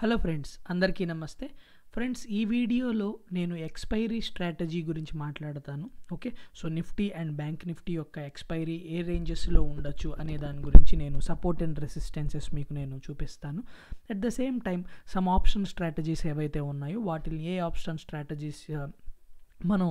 hello friends అందరికీ నమస్తే friends ఈ వీడియోలో నేను ఎక్స్పైరీ స్ట్రాటజీ గురించి మాట్లాడతాను okay so Nifty and bank Nifty యొక్క ఎక్స్పైరీ ఏ రేంజెస్లో ఉండొచ్చు అనే దాని గురించి నేను సపోర్ట్ అండ్ రెసిస్టెన్సెస్ మీకు నేను చూపిస్తాను at the same time some option strategies ఏవైతే ఉన్నాయో వాటిని ఏ ఆప్షన్ స్ట్రాటజీస్ మనం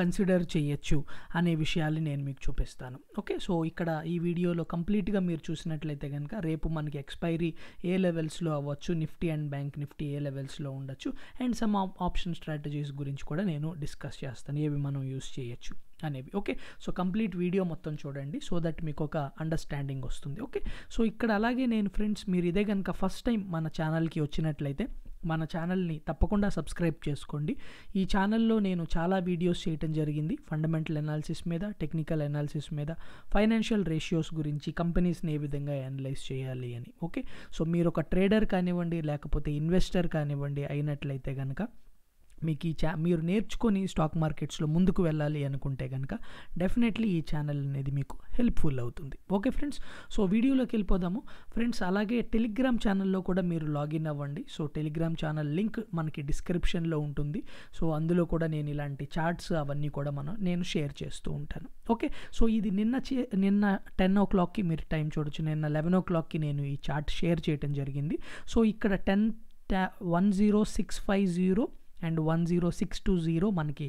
కన్సిడర్ చేయొచ్చు అనే విషయాల్ని నేను మీకు చూపిస్తాను ఓకే సో ఇక్కడ ఈ వీడియోలో కంప్లీట్గా మీరు చూసినట్లయితే కనుక రేపు మనకి ఎక్స్పైరీ ఏ లెవెల్స్లో అవ్వచ్చు నిఫ్టీ అండ్ బ్యాంక్ నిఫ్టీ ఏ లెవెల్స్లో ఉండొచ్చు అండ్ సమ్ ఆప్షన్ స్ట్రాటజీస్ గురించి కూడా నేను డిస్కస్ చేస్తాను ఏవి మనం యూస్ చేయొచ్చు అనేవి ఓకే సో కంప్లీట్ వీడియో మొత్తం చూడండి సో దట్ మీకు ఒక అండర్స్టాండింగ్ వస్తుంది ఓకే సో ఇక్కడ అలాగే నేను ఫ్రెండ్స్ మీరు ఇదే కనుక ఫస్ట్ టైం మన ఛానల్కి వచ్చినట్లయితే మన ఛానల్ని తప్పకుండా సబ్స్క్రైబ్ చేసుకోండి ఈ ఛానల్లో నేను చాలా వీడియోస్ చేయటం జరిగింది ఫండమెంటల్ అనాలిసిస్ మీద టెక్నికల్ అనాలిసిస్ మీద ఫైనాన్షియల్ రేషియోస్ గురించి కంపెనీస్ని ఏ విధంగా అనలైజ్ చేయాలి అని ఓకే సో మీరు ఒక ట్రేడర్ కానివ్వండి లేకపోతే ఇన్వెస్టర్ కానివ్వండి అయినట్లయితే కనుక మీకు ఈ ఛా మీరు నేర్చుకొని స్టాక్ మార్కెట్స్లో ముందుకు వెళ్ళాలి అనుకుంటే కనుక డెఫినెట్లీ ఈ ఛానల్ అనేది మీకు హెల్ప్ఫుల్ అవుతుంది ఓకే ఫ్రెండ్స్ సో వీడియోలోకి వెళ్ళిపోదాము ఫ్రెండ్స్ అలాగే టెలిగ్రామ్ ఛానల్లో కూడా మీరు లాగిన్ అవ్వండి సో టెలిగ్రామ్ ఛానల్ లింక్ మనకి డిస్క్రిప్షన్లో ఉంటుంది సో అందులో కూడా నేను ఇలాంటి చార్ట్స్ అవన్నీ కూడా మనం నేను షేర్ చేస్తూ ఉంటాను ఓకే సో ఇది నిన్న చే నిన్న టెన్ ఓ క్లాక్కి మీరు టైం చూడొచ్చు నిన్న లెవెన్ ఓ క్లాక్కి నేను ఈ చార్ట్ షేర్ చేయడం జరిగింది సో ఇక్కడ ten one zero six five zero and one zero six two zero మనకి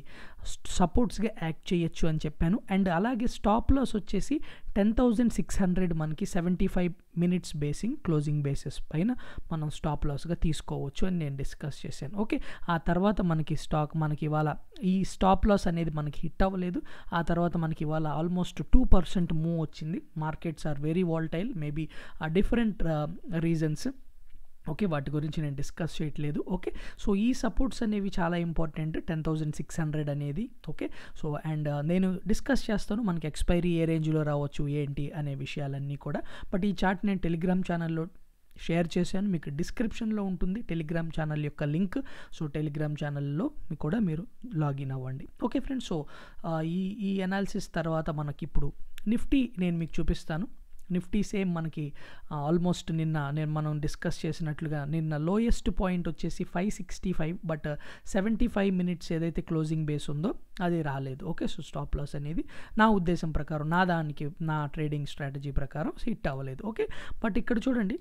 సపోర్ట్స్గా యాక్ట్ చేయొచ్చు అని చెప్పాను అండ్ అలాగే స్టాప్ లాస్ వచ్చేసి టెన్ థౌజండ్ సిక్స్ హండ్రెడ్ మనకి seventy five minutes basing closing basis పైన మనం స్టాప్ లాస్గా తీసుకోవచ్చు అని నేను డిస్కస్ చేశాను ఓకే ఆ తర్వాత మనకి స్టాక్ మనకి ఇవాళ ఈ స్టాప్ లాస్ అనేది మనకి హిట్ అవ్వలేదు ఆ తర్వాత మనకి ఇవాళ ఆల్మోస్ట్ టూ పర్సెంట్ మూవ్ వచ్చింది markets are very volatile maybe ఆ డిఫరెంట్ రీజన్స్ ఓకే వాటి గురించి నేను డిస్కస్ చేయట్లేదు ఓకే సో ఈ సపోర్ట్స్ అనేవి చాలా important ten thousand six hundred అనేది ఓకే సో అండ్ నేను డిస్కస్ చేస్తాను మనకి ఎక్స్పైరీ ఏ రేంజ్లో రావచ్చు ఏంటి అనే విషయాలన్నీ కూడా బట్ ఈ చార్ట్ నేను టెలిగ్రామ్ ఛానల్లో షేర్ చేశాను మీకు డిస్క్రిప్షన్లో ఉంటుంది టెలిగ్రామ్ ఛానల్ యొక్క లింక్ సో టెలిగ్రామ్ ఛానల్లో మీకు కూడా మీరు లాగిన్ అవ్వండి ఓకే ఫ్రెండ్స్ సో ఈ ఈ అనాలిసిస్ తర్వాత మనకి ఇప్పుడు నిఫ్టీ నేను మీకు చూపిస్తాను నిఫ్టీ సేమ్ మనకి ఆల్మోస్ట్ నిన్న నేను మనం డిస్కస్ చేసినట్లుగా నిన్న లోయెస్ట్ పాయింట్ వచ్చేసి five sixty five but seventy five minutes ఏదైతే క్లోజింగ్ బేస్ ఉందో అది రాలేదు ఓకే సో స్టాప్ లాస్ అనేది నా ఉద్దేశం ప్రకారం నా దానికి నా ట్రేడింగ్ స్ట్రాటజీ ప్రకారం హిట్ అవ్వలేదు ఓకే బట్ ఇక్కడ చూడండి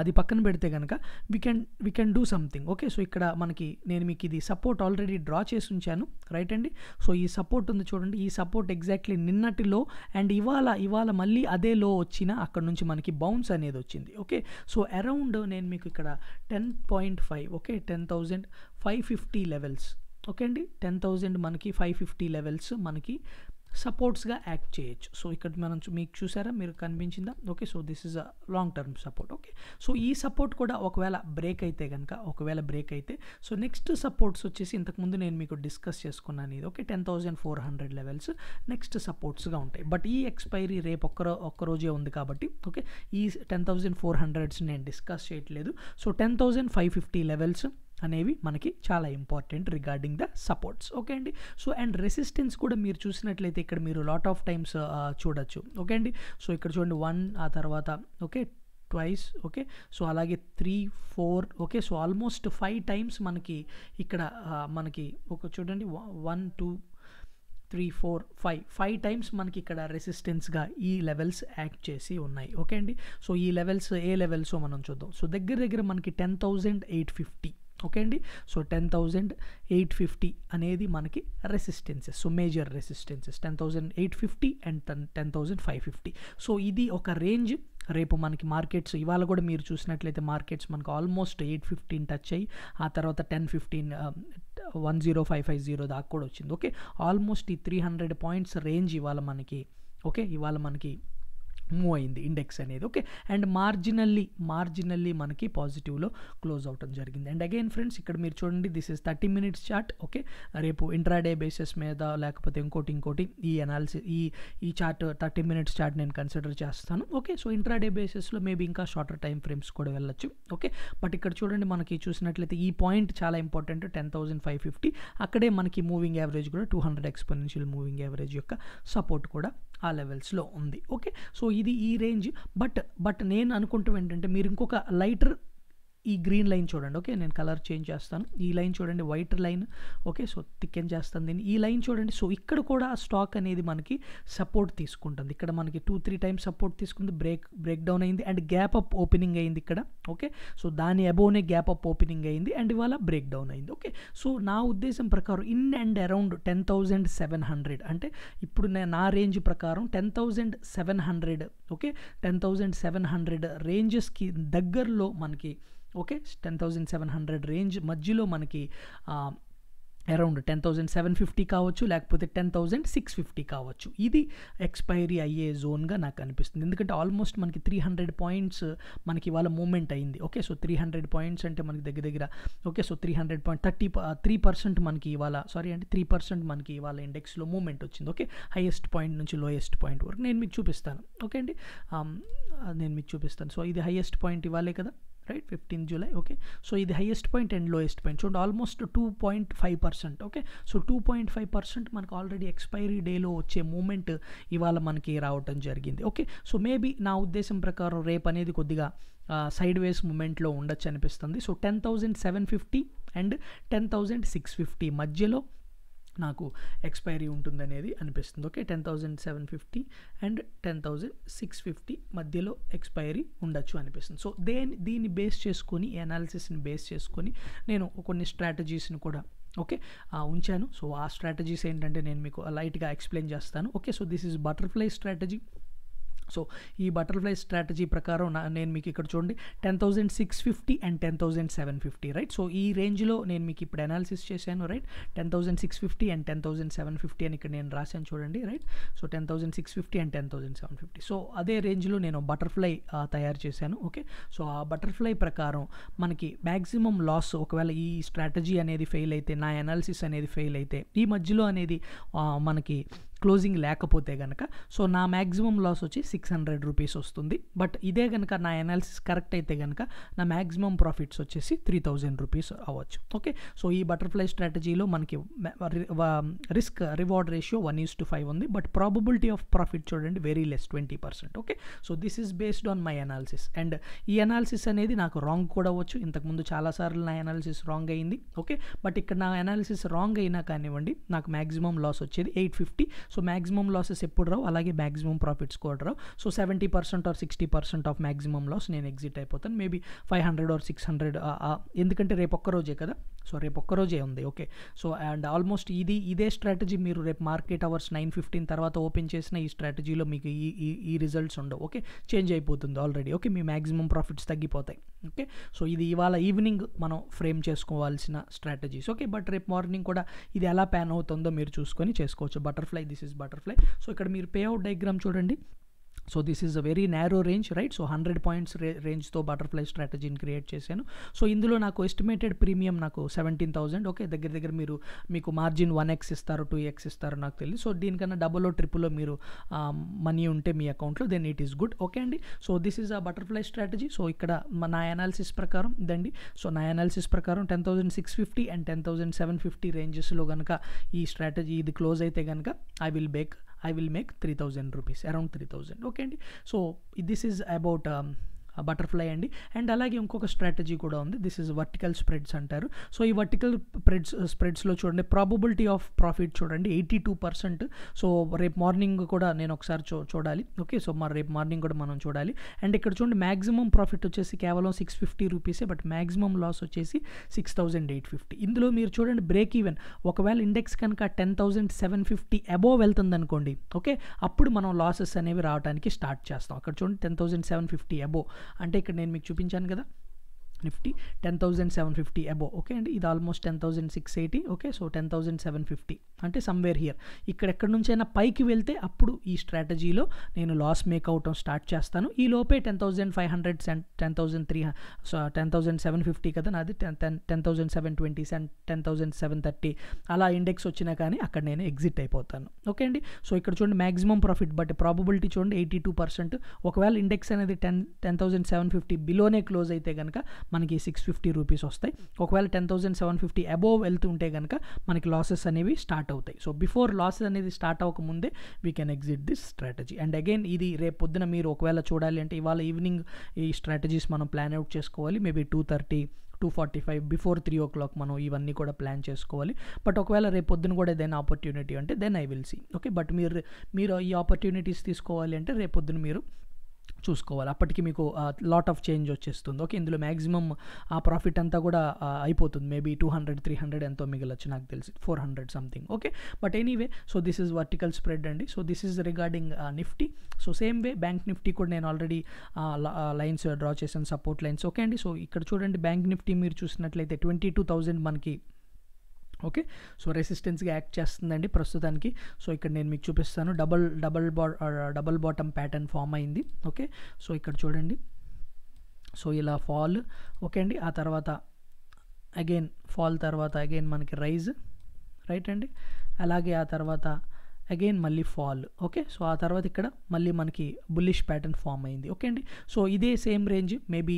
అది పక్కన పెడితే కనుక we can we can do something okay so ఇక్కడ మనకి నేను మీకు ఇది సపోర్ట్ ఆల్రెడీ డ్రా చేసి ఉంచాను రైట్ అండి సో ఈ సపోర్ట్ ఉంది చూడండి ఈ సపోర్ట్ ఎగ్జాక్ట్లీ నిన్నటి లో అండ్ ఇవాళ ఇవాళ మళ్ళీ అదే లో వచ్చిన అక్కడ నుంచి మనకి బౌన్స్ అనేది వచ్చింది ఓకే సో అరౌండ్ నేను మీకు ఇక్కడ ten point five okay ten thousand five fifty levels okay అండి టెన్ థౌజండ్ మనకి ఫైవ్ ఫిఫ్టీ లెవెల్స్ మనకి సపోర్ట్స్గా యాక్ట్ చేయొచ్చు సో ఇక్కడ మనం మీకు చూసారా మీరు కనిపించిందా okay so this is a long term support okay so ఈ సపోర్ట్ కూడా ఒకవేళ బ్రేక్ అయితే కనుక ఒకవేళ బ్రేక్ అయితే సో నెక్స్ట్ సపోర్ట్స్ వచ్చేసి ఇంతకుముందు నేను మీకు డిస్కస్ చేసుకున్నాను ఇది okay ten thousand four hundred levels next సపోర్ట్స్గా ఉంటాయి బట్ ఈ ఎక్స్పైరీ రేపు ఒక్క ఒక్కరోజే ఉంది కాబట్టి ఓకే ఈ టెన్ థౌజండ్ ఫోర్ హండ్రెడ్స్ నేను డిస్కస్ చేయట్లేదు so ten thousand five fifty levels అనేవి మనకి చాలా important regarding the supports okay అండి సో అండ్ రెసిస్టెన్స్ కూడా మీరు చూసినట్లయితే ఇక్కడ మీరు లాట్ ఆఫ్ టైమ్స్ చూడొచ్చు ఓకే అండి సో ఇక్కడ చూడండి వన్ ఆ తర్వాత ఓకే ట్వైస్ ఓకే సో అలాగే three four okay so almost five times మనకి ఇక్కడ uh, మనకి ఒక చూడండి one two three four five five times మనకి ఇక్కడ రెసిస్టెన్స్గా ఈ లెవెల్స్ యాక్ట్ చేసి ఉన్నాయి ఓకే అండి సో ఈ లెవెల్స్ ఏ లెవెల్సో మనం చూద్దాం సో దగ్గర దగ్గర మనకి ten thousand eight fifty okay అండి so ten thousand eight fifty అనేది మనకి resistances so major resistances ten thousand eight fifty and ten ten thousand five fifty so ఇది ఒక రేంజ్ రేపు మనకి మార్కెట్స్ ఇవాళ కూడా మీరు చూసినట్లయితే మార్కెట్స్ మనకు ఆల్మోస్ట్ ఎయిట్ ఫిఫ్టీన్ టచ్ అయ్యి ఆ తర్వాత ten fifteen one zero five five zero దాకా కూడా వచ్చింది ఓకే ఆల్మోస్ట్ ఈ త్రీ హండ్రెడ్ పాయింట్స్ రేంజ్ ఇవాళ మనకి ఓకే ఇవాళ మనకి మూవ్ అయింది ఇండెక్స్ అనేది ఓకే అండ్ మార్జినల్లీ మార్జినల్లీ మనకి పాజిటివ్లో క్లోజ్ అవటం జరిగింది అండ్ అగైన్ ఫ్రెండ్స్ ఇక్కడ మీరు చూడండి this is thirty minutes chart okay రేపు ఇంట్రాడే బేసిస్ మీద లేకపోతే ఇంకోటి ఇంకోటి ఈ అనాలిసిస్ ఈ ఈ చార్ట్ థర్టీ మినిట్స్ చార్ట్ నేను కన్సిడర్ చేస్తాను ఓకే సో ఇంట్రాడే బేసిస్లో మేబీ ఇంకా షార్టర్ టైం ఫ్రేమ్స్ కూడా వెళ్ళచ్చు ఓకే బట్ ఇక్కడ చూడండి మనకి చూసినట్లయితే ఈ పాయింట్ చాలా important ten thousand five fifty అక్కడే మనకి మూవింగ్ యావరేజ్ కూడా two hundred exponential moving average యొక్క సపోర్ట్ కూడా ఆ లెవెల్స్లో ఉంది ఓకే సో ఇది ఈ రేంజ్ బట్ బట్ నేను అనుకుంటాం ఏంటంటే మీరు ఇంకొక లైటర్ ఈ గ్రీన్ లైన్ చూడండి ఓకే నేను కలర్ చేంజ్ చేస్తాను ఈ లైన్ చూడండి white line okay so thicken చేస్తాను దీన్ని ఈ లైన్ చూడండి సో ఇక్కడ కూడా స్టాక్ అనేది మనకి సపోర్ట్ తీసుకుంటుంది ఇక్కడ మనకి టూ త్రీ టైమ్స్ సపోర్ట్ తీసుకుంది బ్రేక్ బ్రేక్ డౌన్ అయింది అండ్ గ్యాప్ అప్ ఓపెనింగ్ అయింది ఇక్కడ ఓకే సో దాని అబోవ్నే గ్యాప్ అప్ ఓపెనింగ్ అయింది అండ్ ఇవాళ బ్రేక్ డౌన్ అయింది ఓకే సో నా ఉద్దేశం ప్రకారం in and around ten thousand seven hundred అంటే ఇప్పుడు నా రేంజ్ ప్రకారం ten thousand seven hundred okay ten thousand seven hundred రేంజెస్కి దగ్గరలో మనకి okay ten thousand seven hundred range మధ్యలో మనకి around ten thousand seven fifty కావచ్చు లేకపోతే టెన్ థౌజండ్ సిక్స్ ఫిఫ్టీ కావచ్చు ఇది ఎక్స్పైరీ అయ్యే జోన్గా నాకు అనిపిస్తుంది ఎందుకంటే ఆల్మోస్ట్ మనకి త్రీ హండ్రెడ్ పాయింట్స్ మనకి ఇవాళ మూమెంట్ అయింది okay so three hundred points అంటే మనకి దగ్గర దగ్గర okay so three hundred point thirty three percent మనకి ఇవాళ సారీ అంటే త్రీ పర్సెంట్ మనకి ఇవాళ ఇండెక్స్లో మూమెంట్ వచ్చింది ఓకే హైయెస్ట్ పాయింట్ నుంచి లోయెస్ట్ పాయింట్ వరకు నేను మీకు చూపిస్తాను ఓకే అండి నేను మీకు చూపిస్తాను సో ఇది హైయెస్ట్ పాయింట్ ఇవ్వాలి కదా right fifteen July okay so ఇది highest point and lowest point చూడండి almost two point five percent okay so two point five percent మనకు ఆల్రెడీ ఎక్స్పైరీ డేలో వచ్చే మూమెంట్ ఇవాళ మనకి రావటం జరిగింది ఓకే సో మేబీ నా ఉద్దేశం ప్రకారం రేపు అనేది కొద్దిగా సైడ్ వేస్ మూమెంట్లో ఉండొచ్చు అనిపిస్తుంది so ten thousand seven fifty and ten thousand six fifty మధ్యలో నాకు ఎక్స్పైరీ ఉంటుందనేది అనిపిస్తుంది okay ten thousand seven fifty and ten thousand six fifty మధ్యలో ఎక్స్పైరీ ఉండొచ్చు అనిపిస్తుంది సో దేని దీన్ని బేస్ చేసుకొని అనాలిసిస్ని బేస్ చేసుకొని నేను కొన్ని స్ట్రాటజీస్ని కూడా ఓకే ఉంచాను సో ఆ స్ట్రాటజీస్ ఏంటంటే నేను మీకు లైట్గా ఎక్స్ప్లెయిన్ చేస్తాను okay so this is butterfly strategy so ఈ బటర్ఫ్లై స్ట్రాటజీ ప్రకారం నా నేను మీకు ఇక్కడ చూడండి ten thousand six fifty and ten thousand seven fifty right so ఈ రేంజ్లో నేను మీకు ఇప్పుడు అనాలిసిస్ చేశాను right ten thousand six fifty and ten thousand seven fifty అని ఇక్కడ నేను రాశాను చూడండి right so ten thousand six fifty and ten thousand seven fifty so అదే రేంజ్లో నేను బటర్ఫ్లై తయారు చేశాను ఓకే సో ఆ బటర్ఫ్లై ప్రకారం మనకి మ్యాక్సిమం లాస్ ఒకవేళ ఈ స్ట్రాటజీ అనేది ఫెయిల్ అయితే నా అనాలిసిస్ అనేది ఫెయిల్ అయితే ఈ మధ్యలో అనేది మనకి క్లోజింగ్ లేకపోతే కనుక సో నా మ్యాక్సిమం లాస్ వచ్చి సిక్స్ హండ్రెడ్ రూపీస్ వస్తుంది బట్ ఇదే కనుక నా ఎనాలిసిస్ కరెక్ట్ అయితే కనుక నా మ్యాక్సిమం ప్రాఫిట్స్ వచ్చేసి త్రీ థౌజండ్ రూపీస్ అవ్వచ్చు ఓకే సో ఈ బటర్ఫ్లై స్ట్రాటజీలో మనకి risk reward ratio one is to five ఉంది బట్ ప్రాబిలిటీ ఆఫ్ ప్రాఫిట్ చూడండి very less twenty percent okay so this is based on my analysis and ఈ analysis అనేది నాకు wrong కూడా అవ్వచ్చు ఇంతకుముందు చాలాసార్లు నా అనాలిసిస్ రాంగ్ అయింది ఓకే బట్ ఇక్కడ నా అనాలిసిస్ రాంగ్ అయినా కానివ్వండి నాకు మ్యాక్సిమం లాస్ వచ్చేది eight fifty so maximum losses ఎప్పుడు రావు అలాగే మ్యాక్సిమం ప్రాఫిట్స్ కూడా రావు so seventy percent or sixty percent of maximum loss నేను ఎగ్జిట్ అయిపోతాను maybe five hundred or six hundred ఎందుకంటే రేపు ఒక్క రోజే కదా సో రేపు ఒక్క రోజే ఉంది ఓకే సో అండ్ ఆల్మోస్ట్ ఇది ఇదే స్ట్రాటజీ మీరు రేపు మార్కెట్ అవర్స్ నైన్ ఫిఫ్టీన్ తర్వాత ఓపెన్ చేసిన ఈ స్ట్రాటజీలో మీకు ఈ ఈ రిజల్ట్స్ ఉండవు ఓకే చేంజ్ అయిపోతుంది ఆల్రెడీ ఓకే మీ మ్యాక్సిమం ప్రాఫిట్స్ తగ్గిపోతాయి ఓకే సో ఇది ఇవాళ ఈవినింగ్ మనం ఫ్రేమ్ చేసుకోవాల్సిన స్ట్రాటజీస్ ఓకే బట్ రేపు మార్నింగ్ కూడా ఇది ఎలా ప్యాన్ అవుతుందో మీరు చూసుకొని చేసుకోవచ్చు butterfly this is butterfly so ఇక్కడ మీరు పే అవుట్ డయాగ్రామ్ చూడండి so this is a very narrow range right so hundred points రే రేంజ్తో బటర్ఫ్లై స్ట్రాటజీని క్రియేట్ చేశాను సో ఇందులో నాకు ఎస్టిమేటెడ్ ప్రీమియం నాకు సెవెంటీన్ థౌసండ్ ఓకే దగ్గర దగ్గర మీరు మీకు మార్జిన్ వన్ ఎక్స్ ఇస్తారు టూ ఎక్స్ ఇస్తారు నాకు తెలియదు సో దీనికన్నా డబుల్లో ట్రిపుల్లో మీరు మనీ ఉంటే మీ అకౌంట్లో then it is good okay అండి so this is a butterfly strategy so ఇక్కడ నా అనాలిసిస్ ప్రకారం ఇదండి సో నా అనాలిసిస్ ప్రకారం ten thousand six fifty and ten thousand seven fifty రేంజెస్లో కనుక ఈ స్ట్రాటజీ ఇది క్లోజ్ అయితే కనుక I will back i will make 3000 rupees around 3000 okay so this is about um, butterfly అండి అండ్ అలాగే ఇంకొక స్ట్రాటజీ కూడా ఉంది దిస్ ఇస్ వర్టికల్ స్ప్రెడ్స్ అంటారు సో ఈ వర్టికల్ స్ప్రెడ్స్ స్ప్రెడ్స్లో చూడండి ప్రాబబిలిటీ ఆఫ్ ప్రాఫిట్ చూడండి ఎయిటీ టూ పర్సెంట్ సో రేపు మార్నింగ్ కూడా నేను ఒకసారి చూ చూడాలి ఓకే సో మరి రేపు మార్నింగ్ కూడా మనం చూడాలి అండ్ ఇక్కడ చూడండి మ్యాక్సిమం ప్రాఫిట్ వచ్చేసి కేవలం సిక్స్ ఫిఫ్టీ రూపీసే బట్ మ్యాక్సిమం లాస్ వచ్చేసి సిక్స్ థౌజండ్ ఎయిట్ ఫిఫ్టీ ఇందులో మీరు చూడండి బ్రేక్ ఈవెన్ ఒకవేళ ఇండెక్స్ కనుక ten thousand seven fifty above వెళ్తుందనుకోండి ఓకే అప్పుడు మనం లాసెస్ అనేవి రావడానికి స్టార్ట్ చేస్తాం అక్కడ చూడండి ten thousand seven fifty above అంటే ఇక్కడ నేను మీకు చూపించాను కదా Nifty ten thousand seven fifty above okay అండి ఇది almost ten thousand six eighty okay so ten thousand seven fifty అంటే సమ్వేర్ హియర్ ఇక్కడెక్కడి నుంచైనా పైకి వెళ్తే అప్పుడు ఈ స్ట్రాటజీలో నేను లాస్ మేక్ అవటం స్టార్ట్ చేస్తాను ఈ లోపే టెన్ థౌజండ్ ఫైవ్ హండ్రెడ్ సెంట్ ten thousand three ten thousand seven fifty కదా నాది ten ten ten thousand seven twenty సెన్ టెన్ థౌజండ్ సెవెన్ థర్టీ అలా ఇండెక్స్ వచ్చినా కానీ అక్కడ నేను ఎగ్జిట్ అయిపోతాను ఓకే అండి సో ఇక్కడ చూడండి మ్యాక్సిమం ప్రాఫిట్ బట్ ప్రాబిలిటీ చూడండి ఎయిటీ టూ పర్సెంట్ ఒకవేళ ఇండెక్స్ అనేది ten ten thousand seven fifty బిలోనే క్లోజ్ అయితే కనుక మనకి సిక్స్ ఫిఫ్టీ రూపీస్ వస్తాయి ఒకవేళ ten thousand seven fifty above వెళ్తుంటే కనుక మనకి లాసెస్ అనేవి స్టార్ట్ అవుతాయి సో బిఫోర్ లాసెస్ అనేది స్టార్ట్ అవ్వకముందే we can exit this strategy and again ఇది రేపు పొద్దున మీరు ఒకవేళ చూడాలి అంటే ఇవాళ ఈవినింగ్ ఈ స్ట్రాటజీస్ మనం ప్లాన్ అవుట్ చేసుకోవాలి maybe two thirty two forty five before three o'clock మనం ఇవన్నీ కూడా ప్లాన్ చేసుకోవాలి బట్ ఒకవేళ రేపు పొద్దున కూడా ఏదైనా ఆపర్చునిటీ అంటే then I will see okay but మీరు మీరు ఈ ఆపర్చునిటీస్ తీసుకోవాలి అంటే రేపు పొద్దున మీరు చూసుకోవాలి అప్పటికి మీకు లాట్ ఆఫ్ చేంజ్ వచ్చేస్తుంది ఓకే ఇందులో మ్యాక్సిమం ఆ ప్రాఫిట్ అంతా కూడా అయిపోతుంది maybe two hundred three hundred ఎంతో మిగిలొచ్చు నాకు తెలిసి four hundred something okay but anyway so this is vertical spread అండి so this is regarding Nifty so same way bank Nifty కూడా నేను ఆల్రెడీ లైన్స్ డ్రా చేశాను సపోర్ట్ లైన్స్ ఓకే అండి so ఇక్కడ చూడండి బ్యాంక్ నిఫ్టీ మీరు చూసినట్లయితే ట్వంటీ టూ థౌజండ్ మనకి ఓకే సో రెసిస్టెన్స్గా యాక్ట్ చేస్తుందండి ప్రస్తుతానికి సో ఇక్కడ నేను మీకు చూపిస్తాను డబల్ డబల్ బా డబల్ బాటమ్ ప్యాటర్న్ ఫామ్ అయింది ఓకే సో ఇక్కడ చూడండి సో ఇలా ఫాల్ ఓకే అండి ఆ తర్వాత అగైన్ ఫాల్ తర్వాత అగైన్ మనకి రైజ్ రైట్ అండి అలాగే ఆ తర్వాత అగైన్ మళ్ళీ ఫాల్ ఓకే సో ఆ తర్వాత ఇక్కడ మళ్ళీ మనకి బుల్లిష్ ప్యాటర్న్ ఫామ్ అయింది ఓకే అండి సో ఇదే same range maybe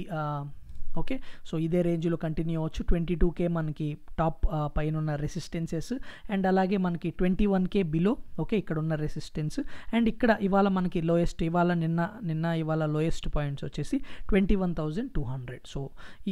okay so ఇదే రేంజ్లో కంటిన్యూ అవ్వచ్చు ట్వంటీ టూ కే మనకి టాప్ పైన ఉన్న రెసిస్టెన్సెస్ అండ్ అలాగే మనకి twenty one K below okay ఇక్కడ ఉన్న రెసిస్టెన్స్ అండ్ ఇక్కడ ఇవాళ మనకి లోయెస్ట్ ఇవాళ నిన్న నిన్న ఇవాళ లోయెస్ట్ పాయింట్స్ వచ్చేసి twenty one thousand two hundred so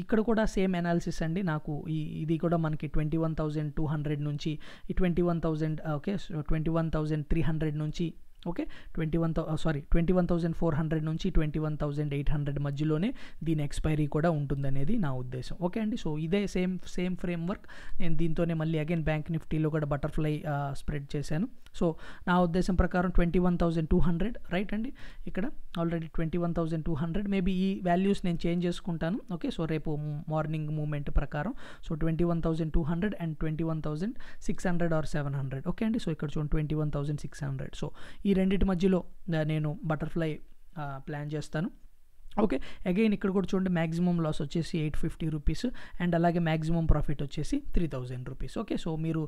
ఇక్కడ కూడా సేమ్ అనాలిసిస్ అండి నాకు ఈ ఇది కూడా మనకి twenty one thousand two hundred నుంచి twenty one thousand okay twenty one thousand three hundred నుంచి ఓకే ట్వంటీ వన్ థౌ sorry twenty one thousand four hundred నుంచి twenty one thousand eight hundred మధ్యలోనే దీని ఎక్స్పైరీ కూడా ఉంటుందనేది నా ఉద్దేశం ఓకే అండి సో ఇదే సేమ్ సేమ్ ఫ్రేమ్ వర్క్ నేను దీంతోనే మళ్ళీ అగైన్ బ్యాంక్ నిఫ్టీలో కూడా బటర్ఫ్లై స్ప్రెడ్ చేశాను సో నా ఉద్దేశం ప్రకారం twenty one thousand two hundred right అండి ఇక్కడ already twenty one thousand two hundred maybe ఈ వాల్యూస్ నేను చేంజ్ చేసుకుంటాను ఓకే సో రేపు మార్నింగ్ మూమెంట్ ప్రకారం so twenty one thousand two hundred and twenty one thousand six hundred or seven hundred okay అండి so ఇక్కడ చూడండి twenty one thousand six hundred so ఈ రెండింటి మధ్యలో నేను బటర్ఫ్లై ప్లాన్ చేస్తాను ఓకే అగైన్ ఇక్కడ కూడా చూడండి మ్యాక్సిమం లాస్ వచ్చేసి ఎయిట్ ఫిఫ్టీ రూపీస్ అండ్ అలాగే మ్యాక్సిమం ప్రాఫిట్ వచ్చేసి three thousand rupees okay so మీరు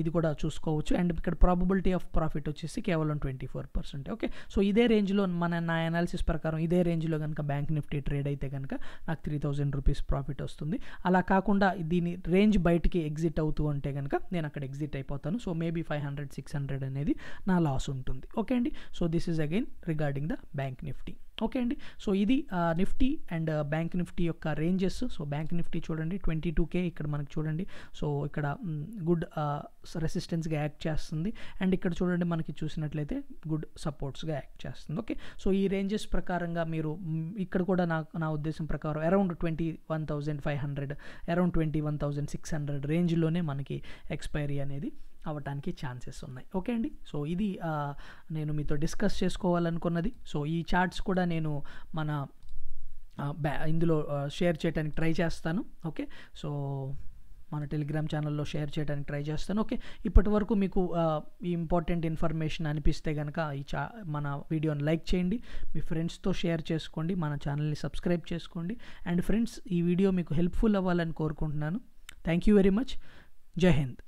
ఇది కూడా చూసుకోవచ్చు అండ్ ఇక్కడ ప్రాబబిలిటీ ఆఫ్ ప్రాఫిట్ వచ్చేసి కేవలం twenty four percent okay so ఇదే రేంజ్లో మన నా అనాలిసిస్ ప్రకారం ఇదే రేంజ్లో కనుక బ్యాంక్ నిఫ్టీ ట్రేడ్ అయితే కనుక నాకు త్రీ థౌజండ్ రూపీస్ ప్రాఫిట్ వస్తుంది అలా కాకుండా దీని రేంజ్ బయటికి ఎగ్జిట్ అవుతూ ఉంటే కనుక నేను అక్కడ ఎగ్జిట్ అయిపోతాను so maybe five hundred six hundred అనేది నా లాస్ ఉంటుంది ఓకే అండి so this is again regarding the bank Nifty okay అండి సో ఇది నిఫ్టీ అండ్ బ్యాంక్ నిఫ్టీ యొక్క రేంజెస్ సో బ్యాంక్ నిఫ్టీ చూడండి ట్వంటీ టూ కే ఇక్కడ మనకు చూడండి సో ఇక్కడ గుడ్ రెసిస్టెన్స్గా యాక్ట్ చేస్తుంది అండ్ ఇక్కడ చూడండి మనకి చూసినట్లయితే గుడ్ సపోర్ట్స్గా యాక్ట్ చేస్తుంది ఓకే సో ఈ రేంజెస్ ప్రకారంగా మీరు ఇక్కడ కూడా నాకు నా ఉద్దేశం ప్రకారం around twenty one thousand five hundred around twenty one thousand six hundred రేంజ్లోనే మనకి ఎక్స్పైరీ అనేది అవ్వటానికి ఛాన్సెస్ ఉన్నాయి ఓకే అండి సో ఇది నేను మీతో డిస్కస్ చేసుకోవాలనుకున్నది సో ఈ చార్ట్స్ కూడా నేను మన బ్యా ఇందులో షేర్ చేయడానికి ట్రై చేస్తాను ఓకే సో మన టెలిగ్రామ్ ఛానల్లో షేర్ చేయడానికి ట్రై చేస్తాను ఓకే ఇప్పటి వరకు మీకు ఈ ఇంపార్టెంట్ ఇన్ఫర్మేషన్ అనిపిస్తే కనుక ఈ చా మన వీడియోని లైక్ చేయండి మీ ఫ్రెండ్స్తో షేర్ చేసుకోండి మన ఛానల్ని సబ్స్క్రైబ్ చేసుకోండి అండ్ ఫ్రెండ్స్ ఈ వీడియో మీకు హెల్ప్ఫుల్ అవ్వాలని కోరుకుంటున్నాను థ్యాంక్ యూ వెరీ మచ్ జై హింద్